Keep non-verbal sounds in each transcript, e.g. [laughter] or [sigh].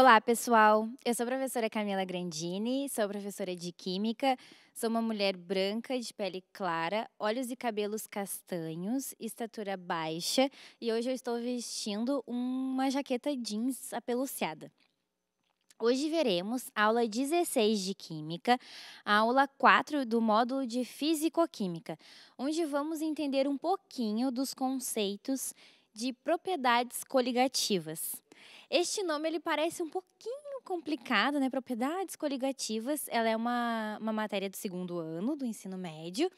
Olá, pessoal. Eu sou a professora Camila Grandini, sou professora de Química, sou uma mulher branca de pele clara, olhos e cabelos castanhos, estatura baixa e hoje eu estou vestindo uma jaqueta jeans apeluciada. Hoje veremos a aula 16 de Química, a aula 4 do módulo de Química, onde vamos entender um pouquinho dos conceitos de propriedades coligativas. Este nome ele parece um pouquinho complicado, né? Propriedades coligativas, ela é uma, uma matéria do segundo ano do ensino médio,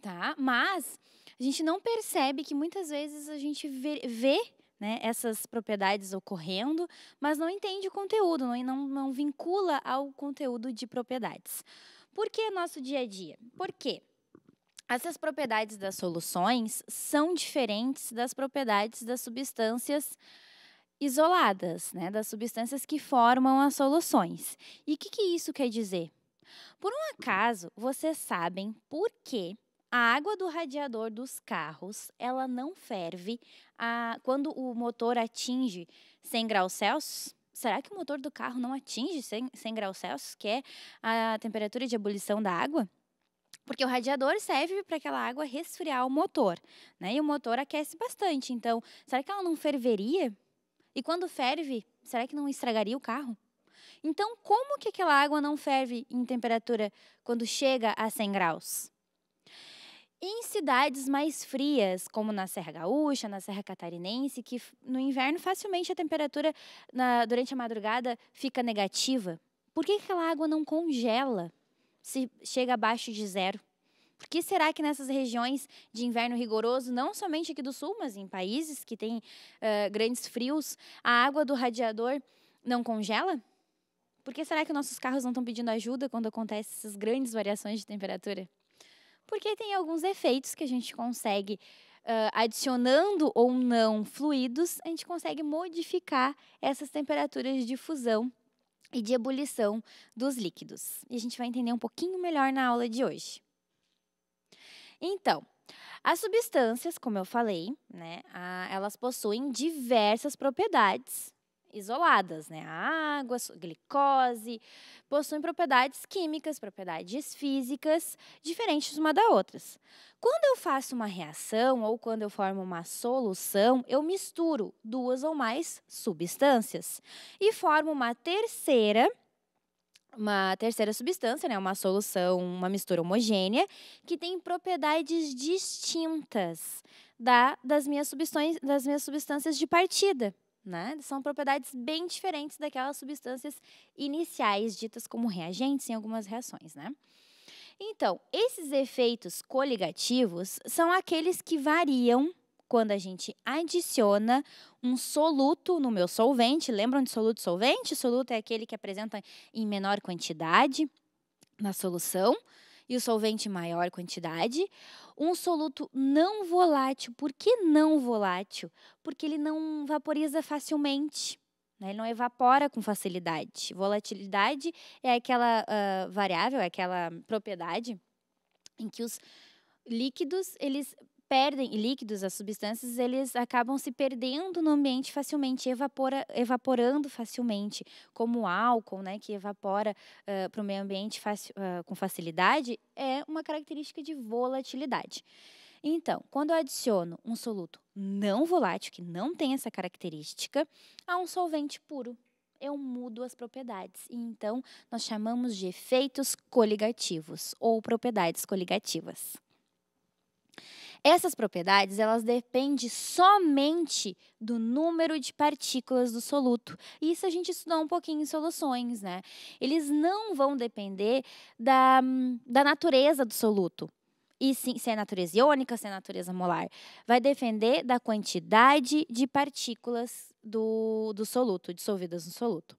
tá? Mas a gente não percebe que muitas vezes a gente vê, vê né, essas propriedades ocorrendo, mas não entende o conteúdo, não, não, não vincula ao conteúdo de propriedades. Por que nosso dia a dia? Por quê? Essas propriedades das soluções são diferentes das propriedades das substâncias isoladas, né, das substâncias que formam as soluções. E o que, que isso quer dizer? Por um acaso, vocês sabem por que a água do radiador dos carros ela não ferve a, quando o motor atinge 100 graus Celsius? Será que o motor do carro não atinge 100, 100 graus Celsius, que é a temperatura de ebulição da água? porque o radiador serve para aquela água resfriar o motor, né? E o motor aquece bastante, então será que ela não ferveria? E quando ferve, será que não estragaria o carro? Então, como que aquela água não ferve em temperatura quando chega a 100 graus? Em cidades mais frias, como na Serra Gaúcha, na Serra Catarinense, que no inverno facilmente a temperatura na, durante a madrugada fica negativa, por que aquela água não congela? se chega abaixo de zero? Por que será que nessas regiões de inverno rigoroso, não somente aqui do sul, mas em países que têm uh, grandes frios, a água do radiador não congela? Por que será que nossos carros não estão pedindo ajuda quando acontecem essas grandes variações de temperatura? Porque tem alguns efeitos que a gente consegue, uh, adicionando ou não fluidos, a gente consegue modificar essas temperaturas de fusão e de ebulição dos líquidos. E a gente vai entender um pouquinho melhor na aula de hoje. Então, as substâncias, como eu falei, né, elas possuem diversas propriedades isoladas, né? A água, a glicose, possuem propriedades químicas, propriedades físicas diferentes uma da outras. Quando eu faço uma reação ou quando eu formo uma solução, eu misturo duas ou mais substâncias e formo uma terceira uma terceira substância, né, uma solução, uma mistura homogênea, que tem propriedades distintas da, das, minhas substâncias, das minhas substâncias de partida né? São propriedades bem diferentes daquelas substâncias iniciais ditas como reagentes em algumas reações, né? Então, esses efeitos coligativos são aqueles que variam quando a gente adiciona um soluto no meu solvente. Lembram de soluto solvente? Soluto é aquele que apresenta em menor quantidade na solução e o solvente em maior quantidade. Um soluto não volátil. Por que não volátil? Porque ele não vaporiza facilmente. Né? Ele não evapora com facilidade. Volatilidade é aquela uh, variável, é aquela propriedade em que os líquidos eles perdem líquidos, as substâncias, eles acabam se perdendo no ambiente facilmente, evapora, evaporando facilmente, como o álcool, né, que evapora uh, para o meio ambiente uh, com facilidade, é uma característica de volatilidade. Então, quando eu adiciono um soluto não volátil, que não tem essa característica, a um solvente puro, eu mudo as propriedades. E então, nós chamamos de efeitos coligativos ou propriedades coligativas. Essas propriedades, elas dependem somente do número de partículas do soluto. Isso a gente estudou um pouquinho em soluções, né? Eles não vão depender da, da natureza do soluto. E sim, se é natureza iônica, se é natureza molar. Vai depender da quantidade de partículas do, do soluto, dissolvidas no soluto.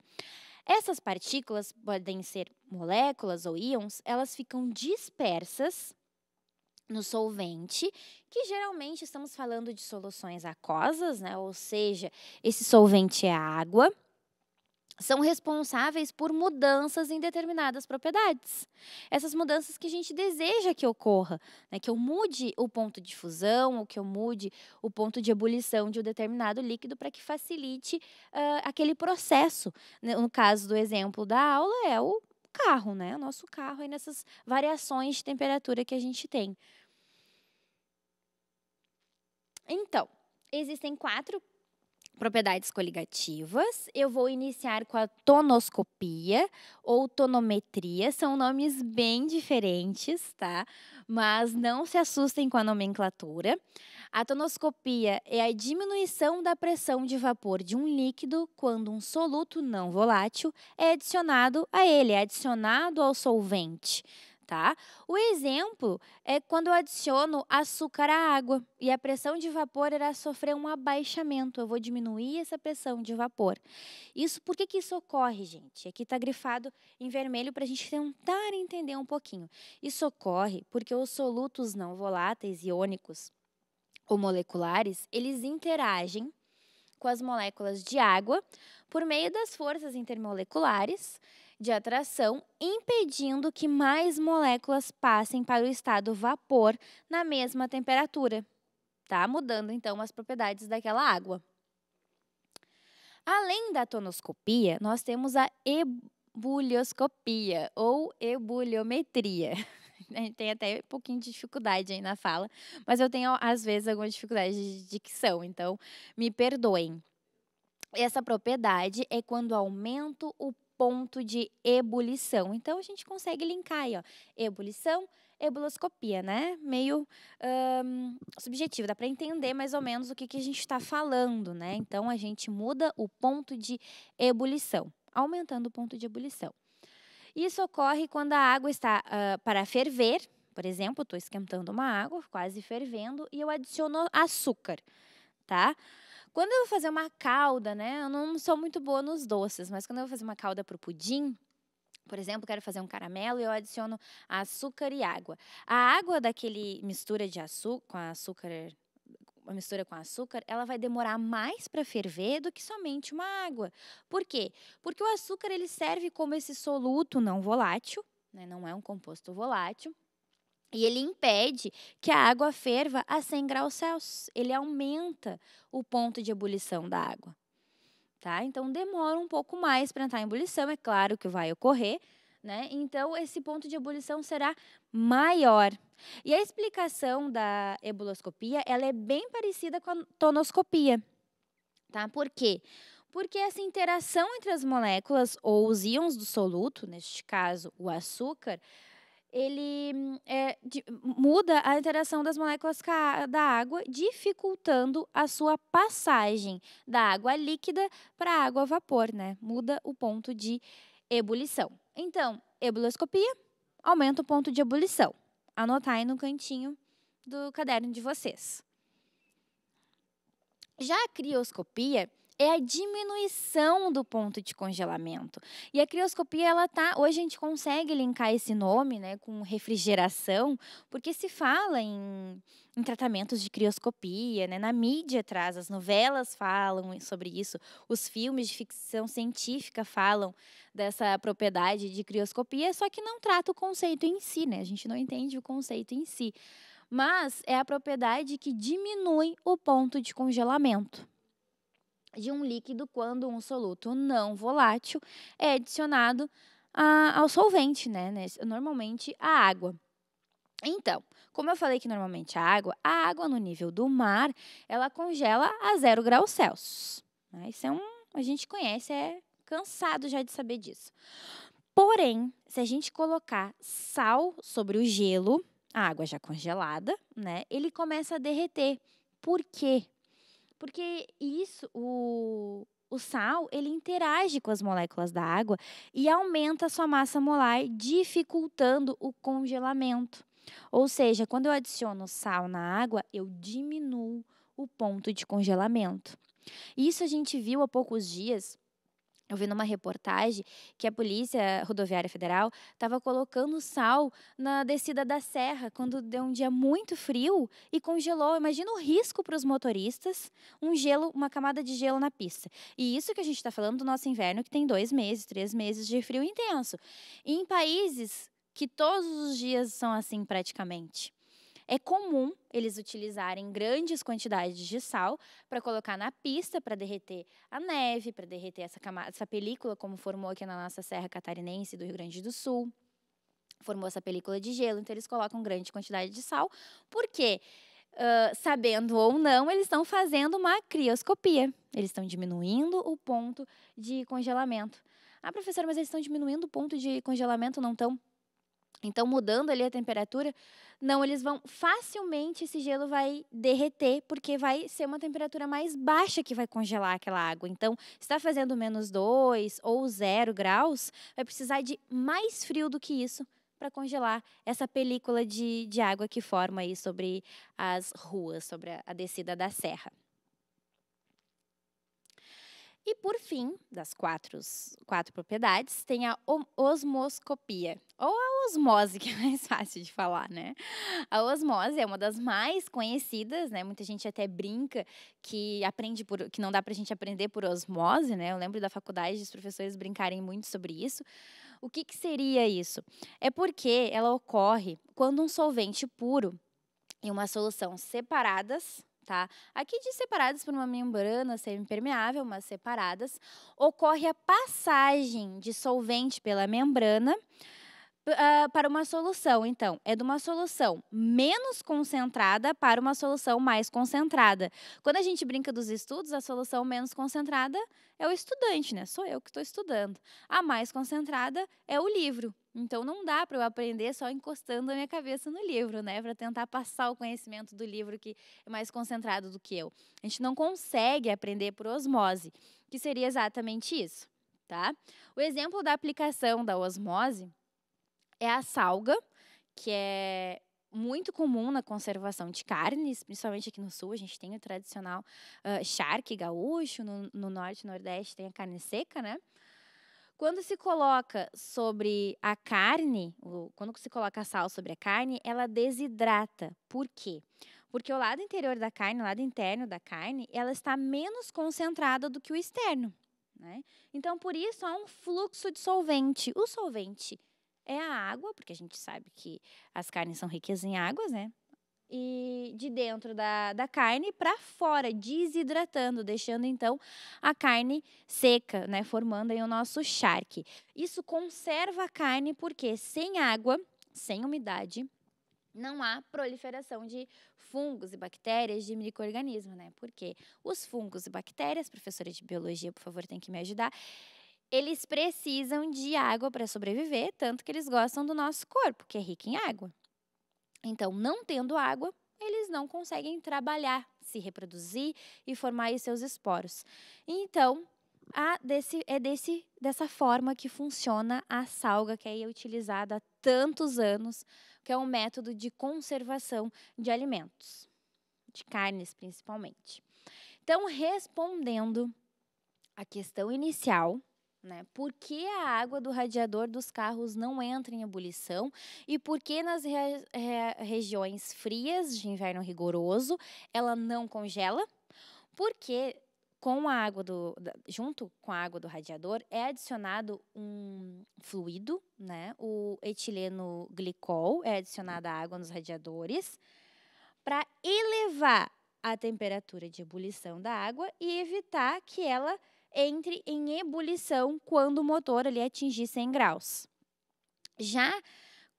Essas partículas podem ser moléculas ou íons, elas ficam dispersas no solvente, que geralmente estamos falando de soluções aquosas, né? Ou seja, esse solvente é água são responsáveis por mudanças em determinadas propriedades. Essas mudanças que a gente deseja que ocorra, né? que eu mude o ponto de fusão ou que eu mude o ponto de ebulição de um determinado líquido para que facilite uh, aquele processo. Né? No caso do exemplo da aula, é o carro, né? O nosso carro aí nessas variações de temperatura que a gente tem. Então, existem quatro propriedades coligativas. Eu vou iniciar com a tonoscopia ou tonometria. São nomes bem diferentes, tá? Mas não se assustem com a nomenclatura. A tonoscopia é a diminuição da pressão de vapor de um líquido quando um soluto não volátil é adicionado a ele, é adicionado ao solvente tá? O exemplo é quando eu adiciono açúcar à água e a pressão de vapor irá sofrer um abaixamento. Eu vou diminuir essa pressão de vapor. Isso, por que, que isso ocorre, gente? Aqui está grifado em vermelho para a gente tentar entender um pouquinho. Isso ocorre porque os solutos não voláteis, iônicos ou moleculares, eles interagem com as moléculas de água por meio das forças intermoleculares de atração, impedindo que mais moléculas passem para o estado vapor na mesma temperatura. Tá mudando então as propriedades daquela água. Além da tonoscopia, nós temos a ebulioscopia ou ebuliometria. [laughs] A gente tem até um pouquinho de dificuldade aí na fala, mas eu tenho às vezes alguma dificuldade de dicção, então me perdoem. Essa propriedade é quando aumento o ponto de ebulição. Então a gente consegue linkar aí, ó, ebulição, ebuloscopia, né? Meio subjetivo, dá para entender mais ou menos o que, que a gente está falando, né? Então a gente muda o ponto de ebulição, aumentando o ponto de ebulição. Isso ocorre quando a água está uh, para ferver, por exemplo, estou esquentando uma água, quase fervendo, e eu adiciono açúcar, tá? Quando eu vou fazer uma calda, né? Eu não sou muito boa nos doces, mas quando eu vou fazer uma calda para o pudim, por exemplo, quero fazer um caramelo e eu adiciono açúcar e água. A água daquele mistura de açúcar com açúcar a mistura com açúcar, ela vai demorar mais para ferver do que somente uma água. Por quê? Porque o açúcar ele serve como esse soluto não volátil, né? não é um composto volátil e ele impede que a água ferva a 100 graus Celsius. Ele aumenta o ponto de ebulição da água. Tá? Então demora um pouco mais para entrar em ebulição, é claro que vai ocorrer, né? Então esse ponto de ebulição será maior. E a explicação da ebuloscopia, ela é bem parecida com a tonoscopia. Tá? Por quê? Porque essa interação entre as moléculas ou os íons do soluto, neste caso o açúcar, ele é, eh, de, muda a interação das moléculas a, da água, dificultando a sua passagem da água líquida para a água a vapor, né? Muda o ponto de ebulição. Então, ebuloscopia aumenta o ponto de ebulição. Anotar aí no cantinho do caderno de vocês. Já a crioscopia é a diminuição do ponto de congelamento. E a crioscopia, ela tá. Hoje a gente consegue linkar esse nome né, com refrigeração, porque se fala em, em tratamentos de crioscopia, né? Na mídia traz, as novelas falam sobre isso, os filmes de ficção científica falam dessa propriedade de crioscopia, só que não trata o conceito em si, né? A gente não entende o conceito em si. Mas é a propriedade que diminui o ponto de congelamento de um líquido quando um soluto não volátil é adicionado a, ao solvente, né? Normalmente a água. Então, como eu falei que normalmente a água, a água no nível do mar, ela congela a zero graus Celsius. Né? Isso é um, a gente conhece, é cansado já de saber disso. Porém, se a gente colocar sal sobre o gelo, a água já congelada, né? Ele começa a derreter. Por quê? Porque isso, o, o sal, ele interage com as moléculas da água e aumenta a sua massa molar, dificultando o congelamento. Ou seja, quando eu adiciono sal na água, eu diminuo o ponto de congelamento. Isso a gente viu há poucos dias eu vi numa reportagem que a Polícia Rodoviária Federal estava colocando sal na descida da serra quando deu um dia muito frio e congelou. Imagina o risco para os motoristas, um gelo, uma camada de gelo na pista. E isso que a gente está falando do nosso inverno, que tem dois meses, três meses de frio intenso. E em países que todos os dias são assim praticamente. É comum eles utilizarem grandes quantidades de sal para colocar na pista para derreter a neve, para derreter essa, essa película, como formou aqui na nossa Serra Catarinense do Rio Grande do Sul. Formou essa película de gelo, então eles colocam grande quantidade de sal, porque, uh, sabendo ou não, eles estão fazendo uma crioscopia. Eles estão diminuindo o ponto de congelamento. Ah, professora, mas eles estão diminuindo o ponto de congelamento, não estão? Então, mudando ali a temperatura, não, eles vão facilmente esse gelo vai derreter, porque vai ser uma temperatura mais baixa que vai congelar aquela água. Então, está fazendo menos 2 ou 0 graus, vai precisar de mais frio do que isso para congelar essa película de, de água que forma aí sobre as ruas, sobre a, a descida da serra. E por fim, das quatro, quatro propriedades, tem a osmoscopia, ou a osmose, [laughs] que é mais fácil de falar, né? A osmose é uma das mais conhecidas, né? Muita gente até brinca que aprende por, que não dá para a gente aprender por osmose, né? Eu lembro da faculdade dos professores brincarem muito sobre isso. O que, que seria isso? É porque ela ocorre quando um solvente puro e uma solução separadas Tá? Aqui de separadas por uma membrana semipermeável, mas separadas, ocorre a passagem de solvente pela membrana uh, para uma solução. Então, é de uma solução menos concentrada para uma solução mais concentrada. Quando a gente brinca dos estudos, a solução menos concentrada é o estudante, né? Sou eu que estou estudando. A mais concentrada é o livro. Então não dá para eu aprender só encostando a minha cabeça no livro, né? Para tentar passar o conhecimento do livro que é mais concentrado do que eu. A gente não consegue aprender por osmose, que seria exatamente isso, tá? O exemplo da aplicação da osmose é a salga, que é muito comum na conservação de carnes, principalmente aqui no sul, a gente tem o tradicional uh, charque gaúcho, no, no norte e nordeste tem a carne seca, né? Quando se coloca sobre a carne, quando se coloca sal sobre a carne, ela desidrata. Por quê? Porque o lado interior da carne, o lado interno da carne, ela está menos concentrada do que o externo. Né? Então, por isso, há um fluxo de solvente. O solvente é a água, porque a gente sabe que as carnes são ricas em águas, né? E de dentro da, da carne para fora, desidratando, deixando então a carne seca, né? Formando aí o nosso charque. Isso conserva a carne porque sem água, sem umidade, não há proliferação de fungos e bactérias de microorganismo, né? Porque os fungos e bactérias, professora de biologia, por favor, tem que me ajudar, eles precisam de água para sobreviver, tanto que eles gostam do nosso corpo, que é rico em água. Então, não tendo água, eles não conseguem trabalhar, se reproduzir e formar seus esporos. Então, desse, é desse, dessa forma que funciona a salga, que é utilizada há tantos anos, que é um método de conservação de alimentos, de carnes principalmente. Então, respondendo à questão inicial, né? Por que a água do radiador dos carros não entra em ebulição e por que nas re re regiões frias de inverno rigoroso ela não congela? Porque com a água do, junto com a água do radiador é adicionado um fluido, né? O etileno glicol é adicionado à água nos radiadores para elevar a temperatura de ebulição da água e evitar que ela entre em ebulição quando o motor ali atingir 100 graus. Já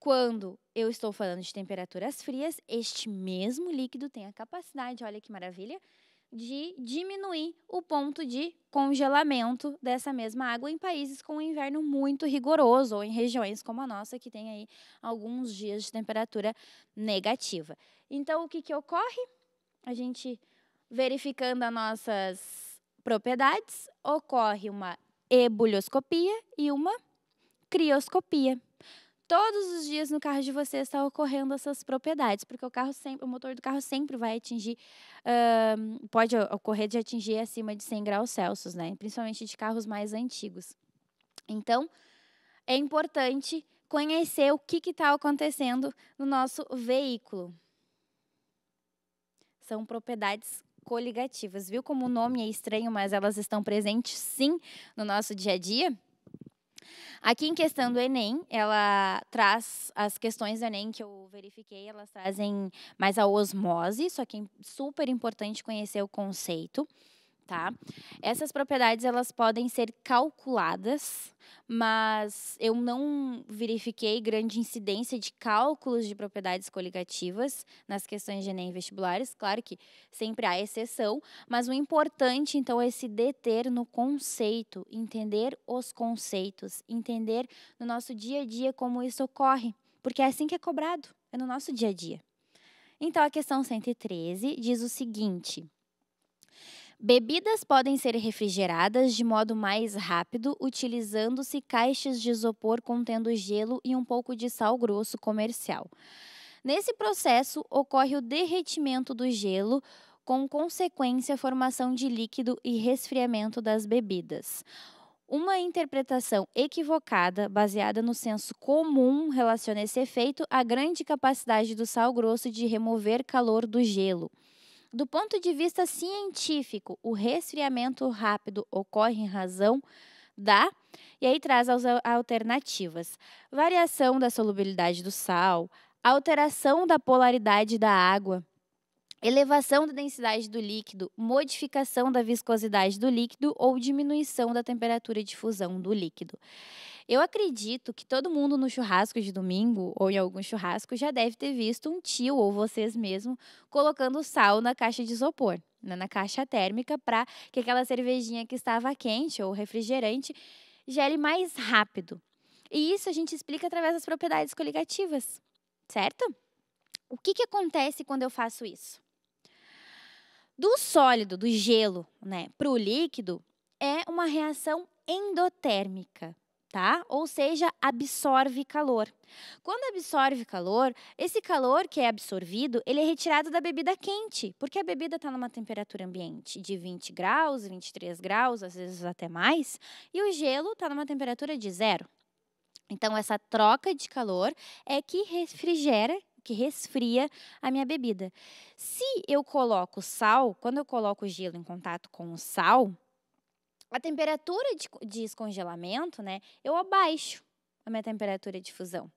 quando eu estou falando de temperaturas frias, este mesmo líquido tem a capacidade, olha que maravilha, de diminuir o ponto de congelamento dessa mesma água em países com um inverno muito rigoroso ou em regiões como a nossa que tem aí alguns dias de temperatura negativa. Então, o que, que ocorre? A gente verificando as nossas propriedades, ocorre uma ebulioscopia e uma crioscopia. Todos os dias no carro de vocês está ocorrendo essas propriedades, porque o carro sempre, o motor do carro sempre vai atingir, pode ocorrer de atingir acima de 100 graus Celsius, né? Principalmente de carros mais antigos. Então, é importante conhecer o que está acontecendo no nosso veículo. São propriedades coligativas. Viu como o nome é estranho, mas elas estão presentes sim no nosso dia a dia? Aqui em questão do Enem, ela traz as questões do Enem que eu verifiquei, elas trazem mais a osmose, só que é super importante conhecer o conceito tá? Essas propriedades elas podem ser calculadas, mas eu não verifiquei grande incidência de cálculos de propriedades coligativas nas questões de ENEM vestibulares, claro que sempre há exceção, mas o importante então é se deter no conceito, entender os conceitos, entender no nosso dia a dia como isso ocorre, porque é assim que é cobrado, é no nosso dia a dia. Então a questão 113 diz o seguinte: Bebidas podem ser refrigeradas de modo mais rápido utilizando-se caixas de isopor contendo gelo e um pouco de sal grosso comercial. Nesse processo ocorre o derretimento do gelo, com consequência a formação de líquido e resfriamento das bebidas. Uma interpretação equivocada, baseada no senso comum, relaciona esse efeito à grande capacidade do sal grosso de remover calor do gelo. Do ponto de vista científico, o resfriamento rápido ocorre em razão da. E aí traz as alternativas: variação da solubilidade do sal, alteração da polaridade da água, elevação da densidade do líquido, modificação da viscosidade do líquido ou diminuição da temperatura de fusão do líquido. Eu acredito que todo mundo no churrasco de domingo ou em algum churrasco já deve ter visto um tio ou vocês mesmo colocando sal na caixa de isopor, né, na caixa térmica, para que aquela cervejinha que estava quente ou refrigerante gele mais rápido. E isso a gente explica através das propriedades coligativas, certo? O que, que acontece quando eu faço isso? Do sólido, do gelo, né, para o líquido, é uma reação endotérmica tá? Ou seja, absorve calor. Quando absorve calor, esse calor que é absorvido, ele é retirado da bebida quente, porque a bebida está numa temperatura ambiente de 20 graus, 23 graus, às vezes até mais, e o gelo está numa temperatura de zero. Então, essa troca de calor é que refrigera que resfria a minha bebida. Se eu coloco sal, quando eu coloco o gelo em contato com o sal, a temperatura de, de descongelamento, né, eu abaixo a minha temperatura de fusão.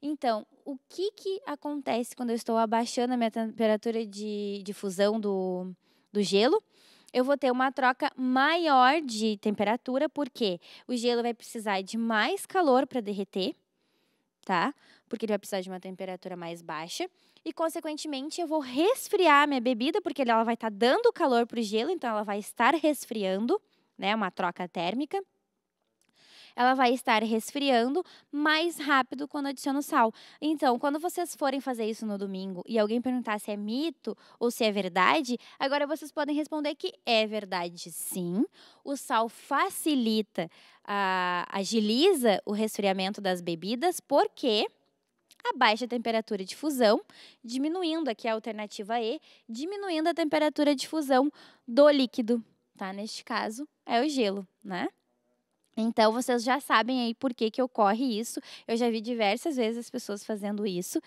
Então, o que, que acontece quando eu estou abaixando a minha temperatura de, de fusão do, do gelo? Eu vou ter uma troca maior de temperatura, porque o gelo vai precisar de mais calor para derreter, tá? Porque ele vai precisar de uma temperatura mais baixa. E, consequentemente, eu vou resfriar a minha bebida, porque ela vai estar tá dando calor para o gelo, então ela vai estar resfriando né, uma troca térmica, ela vai estar resfriando mais rápido quando adiciona o sal. Então, quando vocês forem fazer isso no domingo e alguém perguntar se é mito ou se é verdade, agora vocês podem responder que é verdade sim. O sal facilita, a, agiliza o resfriamento das bebidas, porque a baixa temperatura de fusão, diminuindo aqui é a alternativa E, diminuindo a temperatura de fusão do líquido, tá? Neste caso, é o gelo, né? Então, vocês já sabem aí por que, que ocorre isso. Eu já vi diversas vezes as pessoas fazendo isso.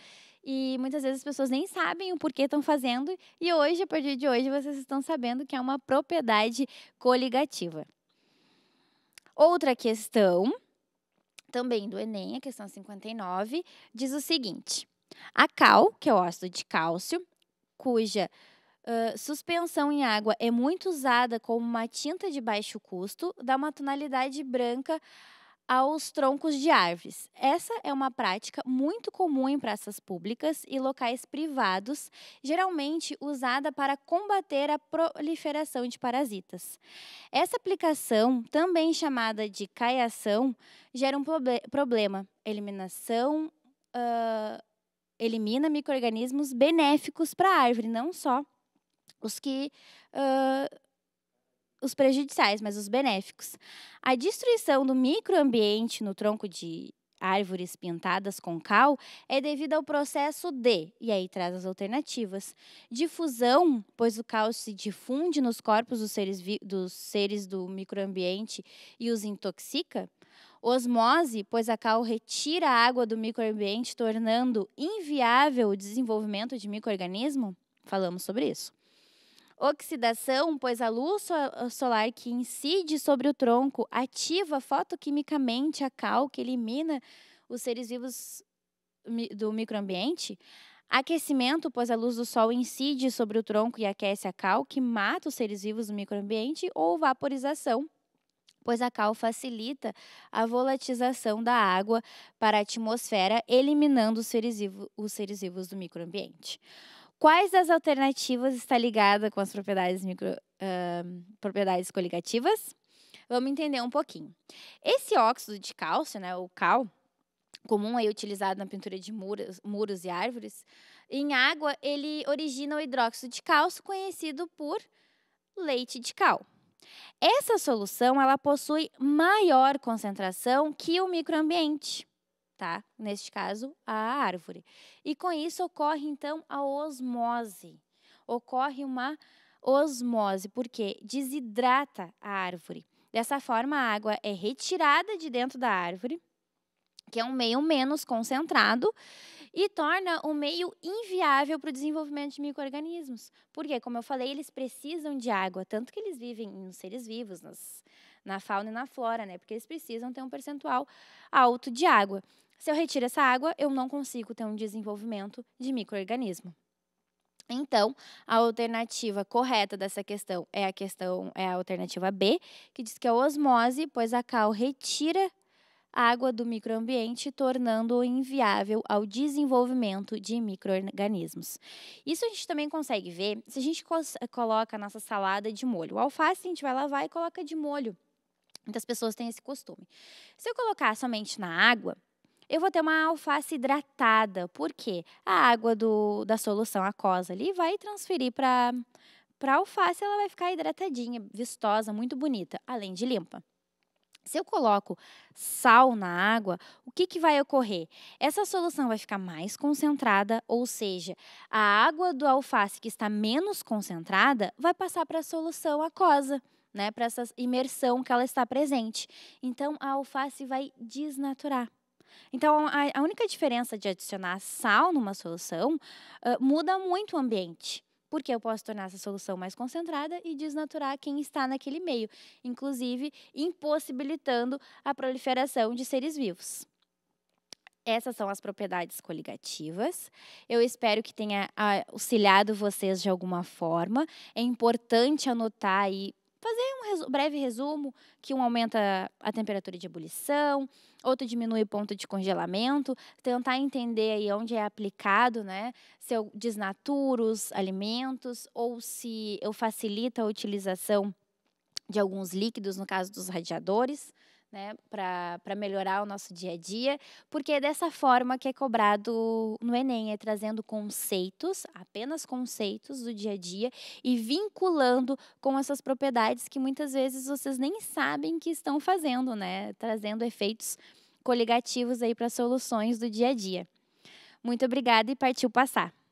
E muitas vezes as pessoas nem sabem o porquê estão fazendo. E hoje, a partir de hoje, vocês estão sabendo que é uma propriedade coligativa. Outra questão, também do Enem, a questão 59, diz o seguinte. A cal, que é o ácido de cálcio, cuja suspensão em água é muito usada como uma tinta de baixo custo, dá uma tonalidade branca aos troncos de árvores. Essa é uma prática muito comum em praças públicas e locais privados, geralmente usada para combater a proliferação de parasitas. Essa aplicação, também chamada de caiação, gera um proble problema: eliminação. Uh, elimina micro-organismos benéficos para a árvore, não só os que. Uh, os prejudiciais, mas os benéficos. A destruição do microambiente no tronco de árvores pintadas com cal é devido ao processo de, e aí traz as alternativas, difusão, pois o cal se difunde nos corpos dos seres, dos seres do microambiente e os intoxica, osmose, pois a cal retira a água do microambiente, tornando inviável o desenvolvimento de microorganismo, falamos sobre isso. Oxidação, pois a luz ah, solar que incide sobre o tronco ativa fotoquimicamente a cal que elimina os seres vivos do microambiente. Aquecimento, pois a luz do sol incide sobre o tronco e aquece a cal que mata os seres vivos do microambiente. Ou vaporização, pois a cal facilita a volatilização da água para a atmosfera, eliminando os seres, vivos, os seres vivos do microambiente. Quais das alternativas está ligada com as propriedades, micro, uh, propriedades coligativas? Vamos entender um pouquinho. Esse óxido de cálcio, né, o cal, comum aí utilizado na pintura de muros, muros e árvores, em água ele origina o hidróxido de cálcio conhecido por leite de cal. Essa solução ela possui maior concentração que o microambiente tá? Neste caso, a árvore. E com isso ocorre então a osmose. Ocorre uma osmose, porque desidrata a árvore. Dessa forma, a água é retirada de dentro da árvore, que é um meio menos concentrado, e torna o um meio inviável para o desenvolvimento de micro-organismos. Porque, como eu falei, eles precisam de água, tanto que eles vivem nos seres vivos, nas, na fauna e na flora, né? Porque eles precisam ter um percentual alto de água. Se eu retiro essa água, eu não consigo ter um desenvolvimento de microorganismo. Então, a alternativa correta dessa questão é a questão é a alternativa B, que diz que a osmose, pois a cal retira água do microambiente, tornando-o inviável ao desenvolvimento de microorganismos. Isso a gente também consegue ver se a gente coloca a nossa salada de molho. O alface a gente vai lavar e coloca de molho. Muitas pessoas têm esse costume. Se eu colocar somente na água, eu vou ter uma alface hidratada, porque a água do, da solução aquosa ali vai transferir para a alface, ela vai ficar hidratadinha, vistosa, muito bonita, além de limpa. Se eu coloco sal na água, o que, que vai ocorrer? Essa solução vai ficar mais concentrada, ou seja, a água do alface que está menos concentrada vai passar para a solução aquosa. Né, para essa imersão que ela está presente. Então a alface vai desnaturar. Então, a, a única diferença de adicionar sal numa solução uh, muda muito o ambiente porque eu posso tornar essa solução mais concentrada e desnaturar quem está naquele meio, inclusive impossibilitando a proliferação de seres vivos. Essas são as propriedades coligativas. Eu espero que tenha ah, auxiliado vocês de alguma forma. É importante anotar aí fazer um resu breve resumo, que um aumenta a temperatura de ebulição, outro diminui o ponto de congelamento, tentar entender aí onde é aplicado, né? Se eu desnaturo os alimentos ou se eu facilito a utilização de alguns líquidos, no caso dos radiadores né, para melhorar o nosso dia a dia, porque é dessa forma que é cobrado no Enem, é trazendo conceitos, apenas conceitos do dia a dia e vinculando com essas propriedades que muitas vezes vocês nem sabem que estão fazendo, né, trazendo efeitos coligativos aí para soluções do dia a dia. Muito obrigada e partiu passar.